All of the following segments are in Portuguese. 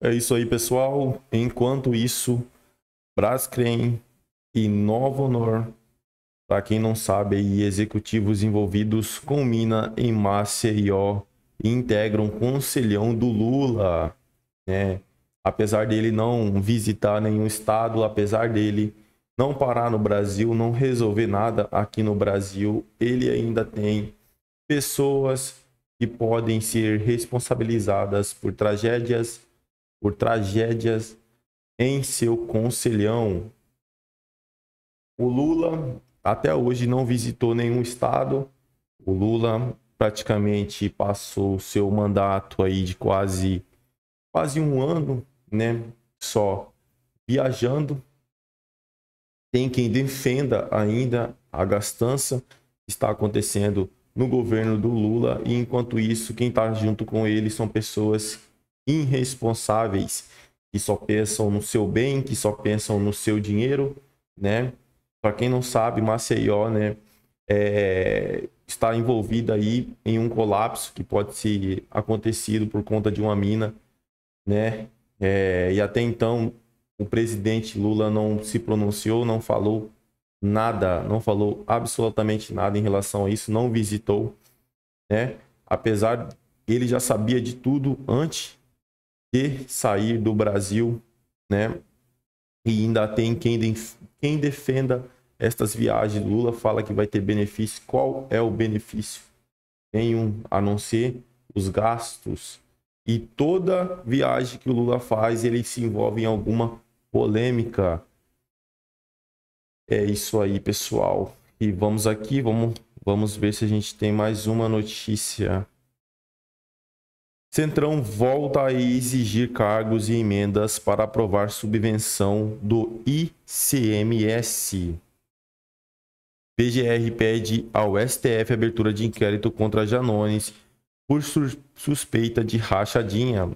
É isso aí, pessoal. Enquanto isso, Brascrem e Novo Honor, para quem não sabe, aí, executivos envolvidos com mina em Maceió integram conselhão do Lula. Né? Apesar dele não visitar nenhum estado, apesar dele não parar no Brasil, não resolver nada aqui no Brasil, ele ainda tem pessoas que podem ser responsabilizadas por tragédias por tragédias em seu conselhão. O Lula até hoje não visitou nenhum estado. O Lula praticamente passou seu mandato aí de quase quase um ano, né, só viajando. Tem quem defenda ainda a gastança que está acontecendo no governo do Lula e enquanto isso quem está junto com ele são pessoas irresponsáveis que só pensam no seu bem, que só pensam no seu dinheiro, né? Para quem não sabe, Maceió, né, é, está envolvida aí em um colapso que pode ser acontecido por conta de uma mina, né? É, e até então o presidente Lula não se pronunciou, não falou nada, não falou absolutamente nada em relação a isso, não visitou, né? Apesar ele já sabia de tudo antes de sair do Brasil, né? E ainda tem quem, quem defenda estas viagens. Lula fala que vai ter benefício. Qual é o benefício? Nenhum, a não ser os gastos. E toda viagem que o Lula faz, ele se envolve em alguma polêmica. É isso aí, pessoal. E vamos aqui, vamos, vamos ver se a gente tem mais uma notícia. Centrão volta a exigir cargos e emendas para aprovar subvenção do ICMS. PGR pede ao STF abertura de inquérito contra Janones por suspeita de rachadinha.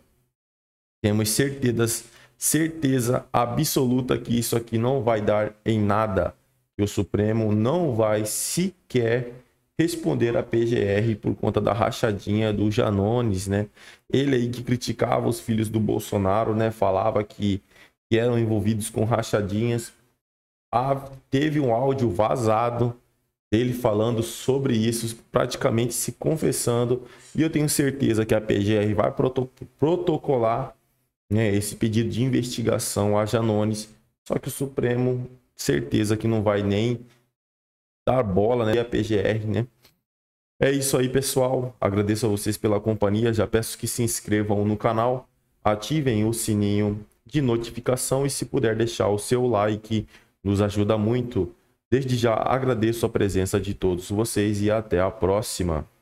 Temos certezas, certeza absoluta que isso aqui não vai dar em nada. Que o Supremo não vai sequer responder à PGR por conta da rachadinha do Janones, né? Ele aí que criticava os filhos do Bolsonaro, né? Falava que, que eram envolvidos com rachadinhas. Ah, teve um áudio vazado dele falando sobre isso, praticamente se confessando. E eu tenho certeza que a PGR vai proto protocolar né, esse pedido de investigação a Janones. Só que o Supremo, certeza que não vai nem dar bola, né? E a PGR, né? É isso aí, pessoal. Agradeço a vocês pela companhia. Já peço que se inscrevam no canal, ativem o sininho de notificação e se puder deixar o seu like, nos ajuda muito. Desde já agradeço a presença de todos vocês e até a próxima.